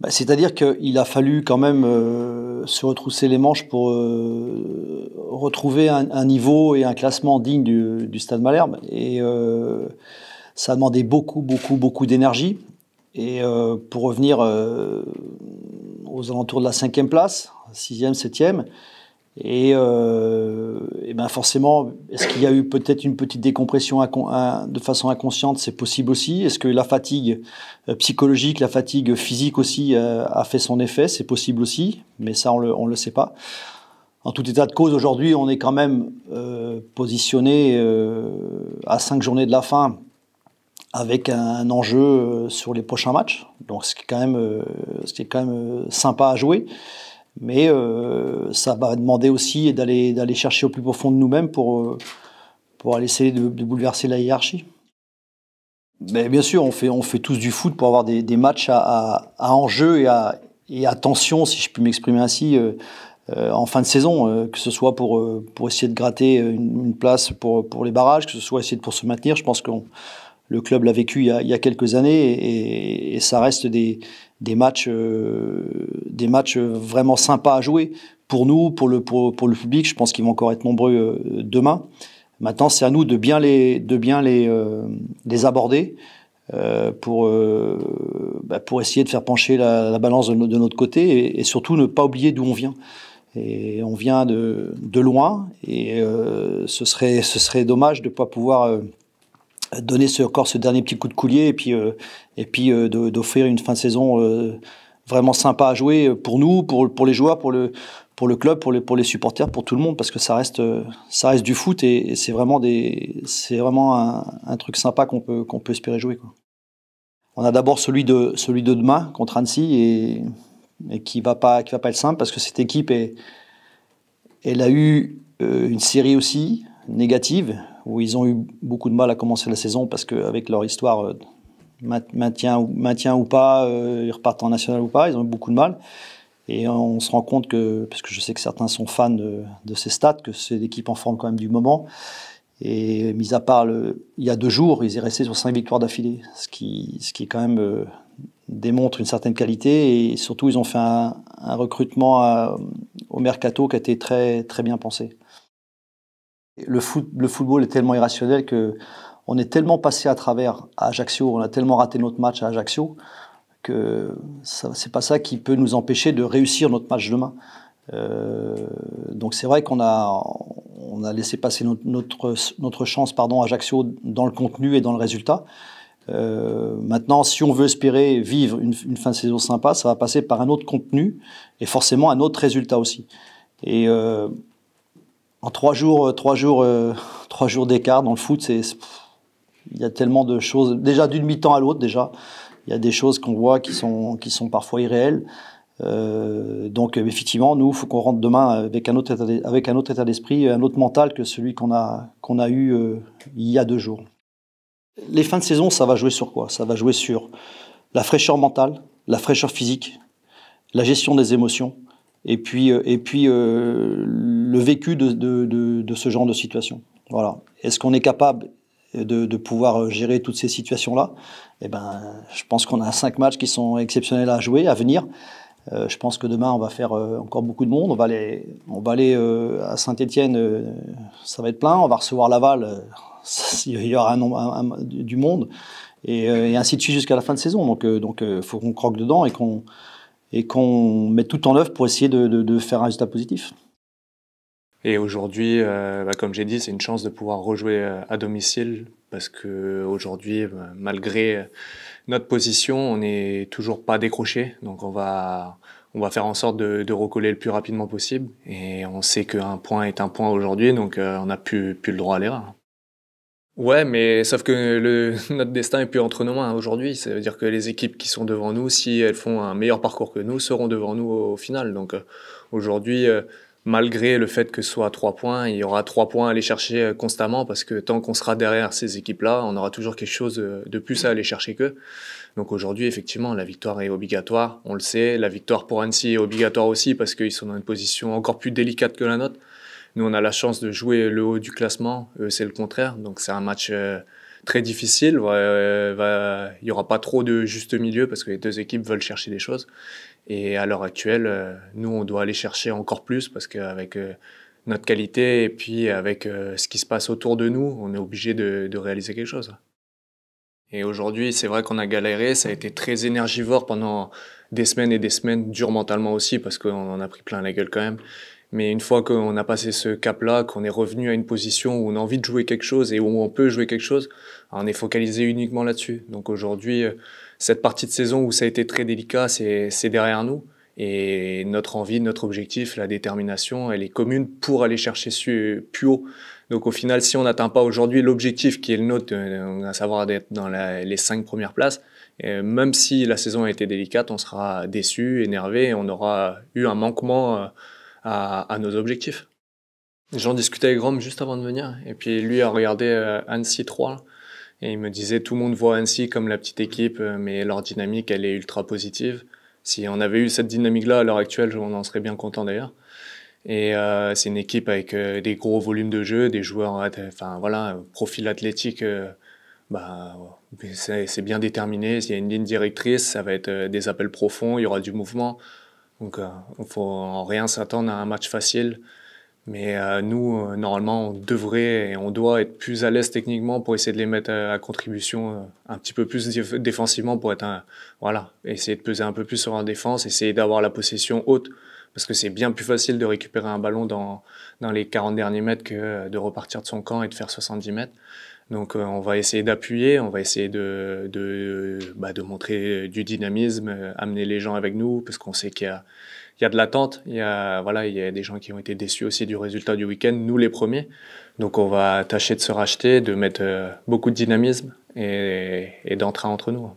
Bah, c'est-à-dire qu'il a fallu quand même euh, se retrousser les manches pour euh, retrouver un, niveau et un classement digne du, Stade Malherbe. Et euh, ça a demandé beaucoup, beaucoup, beaucoup d'énergie. Et pour revenir aux alentours de la cinquième place, sixième, septième, euh, et, ben forcément, est-ce qu'il y a eu peut-être une petite décompression de façon inconsciente C'est possible aussi. Est-ce que la fatigue euh, psychologique, la fatigue physique aussi euh, a fait son effet C'est possible aussi, mais ça, on le, sait pas. En tout état de cause, aujourd'hui, on est quand même positionné à cinq journées de la fin avec un enjeu sur les prochains matchs. Donc, c'est quand même, quand même sympa à jouer mais euh, ça va demander aussi d'aller d'aller chercher au plus profond de nous-mêmes pour euh, pour aller essayer de, bouleverser la hiérarchie. bien sûr, on fait on fait tous du foot pour avoir des, matchs à, enjeu et à, et à tension, si je puis m'exprimer ainsi. Euh, en fin de saison, que ce soit pour, pour essayer de gratter une, place pour, pour, les barrages, que ce soit essayer de, pour se maintenir. Je pense que le club l'a vécu il y, a, quelques années et, et ça reste des, des matchs, euh, des matchs vraiment sympas à jouer pour nous, pour le, pour, pour le public. Je pense qu'ils vont encore être nombreux euh, demain. Maintenant, c'est à nous de bien les, de bien les, euh, les aborder. pour, bah, pour essayer de faire pencher la, balance de, notre côté et, surtout ne pas oublier d'où on vient. Et on vient de, de loin et ce, serait, ce serait dommage de ne pas pouvoir donner ce, encore ce dernier petit coup de coulier et puis, euh, et puis euh, d'offrir une fin de saison euh, vraiment sympa à jouer pour nous, pour, les joueurs, pour le, pour le club, pour les, pour les supporters, pour tout le monde, parce que ça reste, ça reste du foot et, c'est vraiment, des, vraiment un, truc sympa qu'on peut, espérer jouer. On a d'abord celui de, celui de demain contre Annecy et, qui ne va, pas, qui va pas être simple, parce que cette équipe, elle a eu une série aussi négative, où ils ont eu beaucoup de mal à commencer la saison parce qu'avec leur histoire, euh, maintien, ou, maintien ou pas, euh, ils repartent en national ou pas, ils ont eu beaucoup de mal. Et on se rend compte que, parce que je sais que certains sont fans de, ces stats, que c'est l'équipe en forme quand même du moment. Et mis à part il y a deux jours, ils est resté sur cinq victoires d'affilée, ce qui, ce qui quand même euh, démontre une certaine qualité. Et surtout, ils ont fait un, recrutement au mercato qui a été très, très bien pensé le, football est tellement irrationnel que on est tellement passé à travers à Ajaccio, on a tellement raté notre match à Ajaccio que c'est pas ça qui peut nous empêcher de réussir notre match demain. Euh, donc c'est vrai qu'on a, on a laissé passer notre, notre, chance pardon, à Ajaccio dans le contenu et dans le résultat. Euh, maintenant, si on veut espérer vivre une, fin de saison sympa, ça va passer par un autre contenu et forcément un autre résultat aussi. Et euh, en trois jours, euh, trois jours, euh, trois jours d'écart dans le foot, c'est il y a tellement de choses. Déjà d'une mi-temps à l'autre, déjà, il y a des choses qu'on voit qui sont qui sont parfois irréelles. Euh, donc euh, effectivement, nous, il faut qu'on rentre demain avec un autre état, avec un autre état d'esprit, un autre mental que celui qu'on a qu'on a eu il y a deux jours. Les fins de saison, ça va jouer sur quoi Ça va jouer sur la fraîcheur mentale, la fraîcheur physique, la gestion des émotions et puis, euh, et puis euh, le vécu de, de, de, ce genre de situation. Voilà. Est-ce qu'on est capable de, pouvoir euh, gérer toutes ces situations-là Eh ben, je pense qu'on a cinq matchs qui sont exceptionnels à jouer, à venir. je pense que demain, on va faire encore beaucoup de monde. On va aller, on va aller à Saint-Etienne, ça va être plein. On va recevoir Laval, il y aura un, du monde. Et, et, ainsi de suite jusqu'à la fin de saison. Donc, donc faut qu'on croque dedans et qu'on et qu'on mette tout en œuvre pour essayer de, faire un résultat positif. Et aujourd'hui, euh, bah, comme j'ai dit, c'est une chance de pouvoir rejouer euh, à domicile parce que euh, malgré notre position, on n'est toujours pas décroché. Donc on va, faire en sorte de, recoller le plus rapidement possible. Et on sait qu'un point est un point aujourd'hui, donc on n'a plus, plus le droit à l'erreur. Ouais, mais sauf que le, notre destin est plus entre nos mains aujourd'hui. Ça veut dire que les équipes qui sont devant nous, si elles font un meilleur parcours que nous, seront devant nous au, final. Donc euh, aujourd'hui, euh, malgré le fait que ce soit trois points, il y aura trois points à aller chercher euh, constamment parce que tant qu'on sera derrière ces équipes-là, on aura toujours quelque chose de plus à aller chercher qu'eux. Donc aujourd'hui, effectivement, la victoire est obligatoire, on le sait. La victoire pour Annecy est obligatoire aussi parce qu'ils sont dans une position encore plus délicate que la nôtre. Nous, on a la chance de jouer le haut du classement. Eux, c'est le contraire. Donc, c'est un match euh, très difficile. Euh, il n'y aura pas trop de juste milieu parce que les deux équipes veulent chercher des choses. Et à l'heure actuelle, euh, nous, on doit aller chercher encore plus parce qu'avec notre qualité et puis avec ce qui se passe autour de nous, on est obligé de, de réaliser quelque chose. Et aujourd'hui, c'est vrai qu'on a galéré, ça a été très énergivore pendant des semaines et des semaines, dur mentalement aussi, parce qu'on en a pris plein la gueule quand même. Mais une fois qu'on a passé ce cap-là, qu'on est revenu à une position où on a envie de jouer quelque chose et où on peut jouer quelque chose, on est focalisé uniquement là-dessus. Donc aujourd'hui, euh, cette partie de saison où ça a été très délicat, c'est derrière nous. Et notre envie, notre objectif, la détermination, elle est commune pour aller chercher plus haut. Donc au final, si on n'atteint pas aujourd'hui l'objectif qui est le nôtre, euh, à savoir d'être dans les cinq premières places, euh, même si la saison a été délicate, on sera déçu, énervé, et on aura eu un manquement euh, à, nos objectifs. J'en discutais avec Rome juste avant de venir, et puis lui a regardé Annecy 3, et il me disait tout le monde voit Annecy comme la petite équipe, mais leur dynamique, elle est ultra positive. Si on avait eu cette dynamique-là à l'heure actuelle, on en serait bien content d'ailleurs. Et euh, c'est une équipe avec euh, des gros volumes de jeu, des joueurs, euh, enfin voilà, profil athlétique, bah, c'est bien déterminé. Il y a une ligne directrice, ça va être des appels profonds, il y aura du mouvement. Donc il faut en rien s'attendre à un match facile. Mais nous, normalement, on devrait et on doit être plus à l'aise techniquement pour essayer de les mettre à, contribution un petit peu plus défensivement pour être voilà, essayer de peser un peu plus sur la défense, essayer d'avoir la possession haute parce que c'est bien plus facile de récupérer un ballon dans, les 40 derniers mètres que euh, de repartir de son camp et de faire 70 mètres. Donc euh, on va essayer d'appuyer, on va essayer de, de, bah, montrer du dynamisme, euh, amener les gens avec nous, parce qu'on sait qu'il y a, de l'attente, il, y a, voilà, il y des gens qui ont été déçus aussi du résultat du week-end, nous les premiers. Donc on va tâcher de se racheter, de mettre beaucoup de dynamisme et, et entre nous.